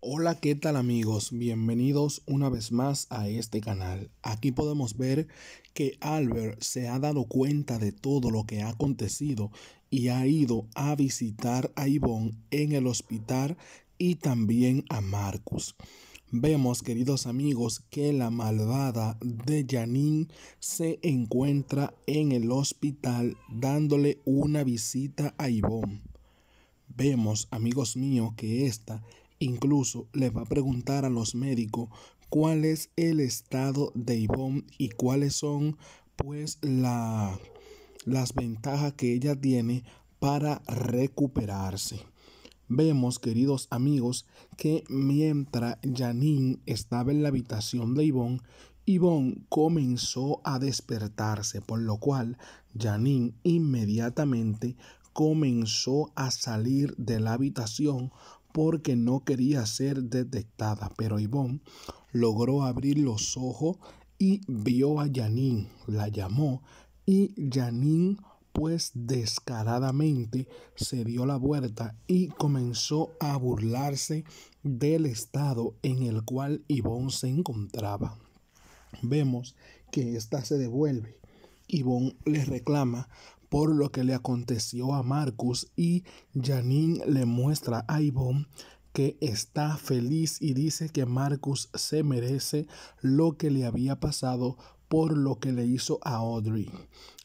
Hola, ¿qué tal amigos? Bienvenidos una vez más a este canal. Aquí podemos ver que Albert se ha dado cuenta de todo lo que ha acontecido y ha ido a visitar a Yvonne en el hospital y también a Marcus. Vemos, queridos amigos, que la malvada de Janine se encuentra en el hospital dándole una visita a Yvonne. Vemos, amigos míos, que esta Incluso le va a preguntar a los médicos cuál es el estado de Ivonne y cuáles son pues las ventajas que ella tiene para recuperarse. Vemos, queridos amigos, que mientras Janine estaba en la habitación de Ivonne, Yvonne comenzó a despertarse, por lo cual Janine inmediatamente comenzó a salir de la habitación porque no quería ser detectada, pero Ivonne logró abrir los ojos y vio a Janine, la llamó y Janine pues descaradamente se dio la vuelta y comenzó a burlarse del estado en el cual Ivonne se encontraba. Vemos que ésta se devuelve. Ivonne le reclama por lo que le aconteció a Marcus y Janine le muestra a Yvonne que está feliz y dice que Marcus se merece lo que le había pasado por lo que le hizo a Audrey.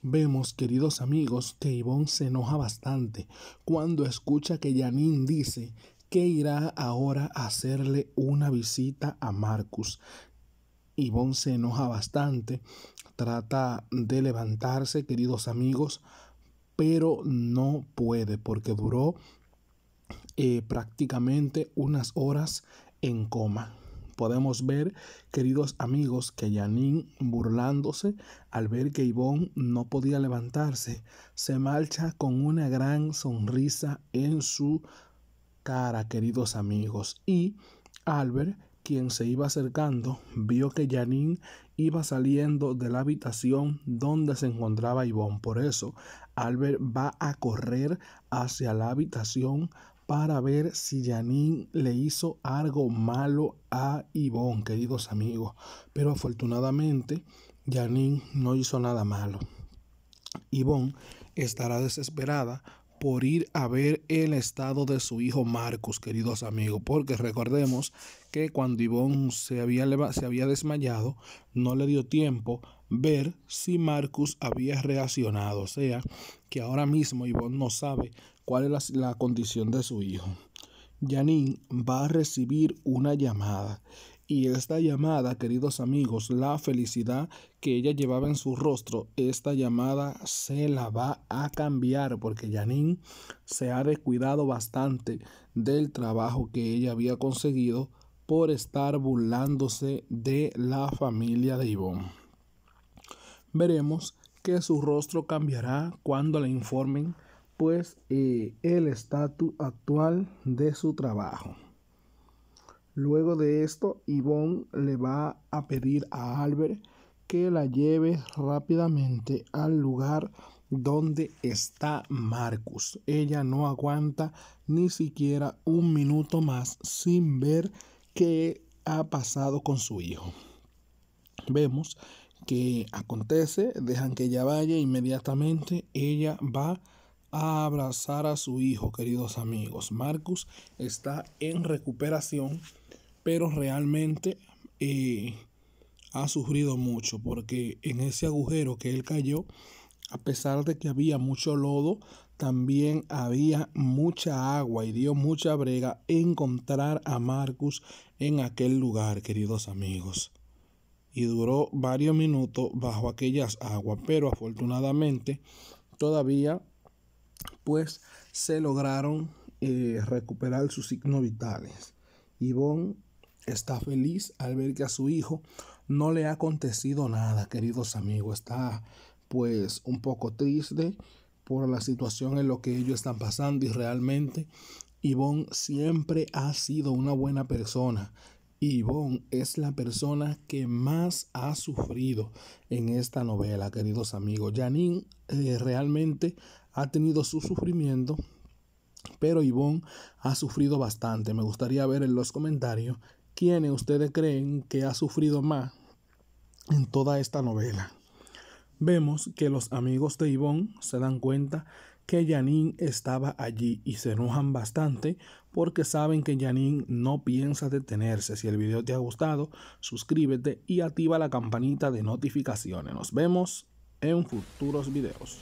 Vemos, queridos amigos, que Yvonne se enoja bastante cuando escucha que Janine dice que irá ahora a hacerle una visita a Marcus. Yvonne se enoja bastante trata de levantarse, queridos amigos, pero no puede porque duró eh, prácticamente unas horas en coma. Podemos ver, queridos amigos, que Janine, burlándose al ver que Ivonne no podía levantarse, se marcha con una gran sonrisa en su cara, queridos amigos. Y Albert, quien se iba acercando, vio que Janine iba saliendo de la habitación donde se encontraba Ivonne. Por eso, Albert va a correr hacia la habitación para ver si Janine le hizo algo malo a Ivonne, queridos amigos. Pero afortunadamente, Janine no hizo nada malo. Ivonne estará desesperada por ir a ver el estado de su hijo Marcus, queridos amigos, porque recordemos que cuando Ivonne se había, se había desmayado, no le dio tiempo ver si Marcus había reaccionado, o sea, que ahora mismo Ivonne no sabe cuál es la, la condición de su hijo. Janine va a recibir una llamada y esta llamada, queridos amigos, la felicidad que ella llevaba en su rostro, esta llamada se la va a cambiar porque Janine se ha descuidado bastante del trabajo que ella había conseguido por estar burlándose de la familia de Ivonne. Veremos que su rostro cambiará cuando le informen pues eh, el estatus actual de su trabajo. Luego de esto, Yvonne le va a pedir a Albert que la lleve rápidamente al lugar donde está Marcus. Ella no aguanta ni siquiera un minuto más sin ver qué ha pasado con su hijo. Vemos que acontece, dejan que ella vaya inmediatamente, ella va a abrazar a su hijo, queridos amigos. Marcus está en recuperación pero realmente eh, ha sufrido mucho porque en ese agujero que él cayó, a pesar de que había mucho lodo, también había mucha agua y dio mucha brega encontrar a Marcus en aquel lugar, queridos amigos. Y duró varios minutos bajo aquellas aguas, pero afortunadamente todavía pues se lograron eh, recuperar sus signos vitales. Yvonne está feliz al ver que a su hijo no le ha acontecido nada, queridos amigos. Está pues un poco triste por la situación en lo que ellos están pasando y realmente Yvonne siempre ha sido una buena persona. Yvonne es la persona que más ha sufrido en esta novela, queridos amigos. Janine eh, realmente ha tenido su sufrimiento, pero Yvonne ha sufrido bastante. Me gustaría ver en los comentarios ¿Quiénes ustedes creen que ha sufrido más en toda esta novela? Vemos que los amigos de Ivonne se dan cuenta que Janine estaba allí y se enojan bastante porque saben que Janine no piensa detenerse. Si el video te ha gustado, suscríbete y activa la campanita de notificaciones. Nos vemos en futuros videos.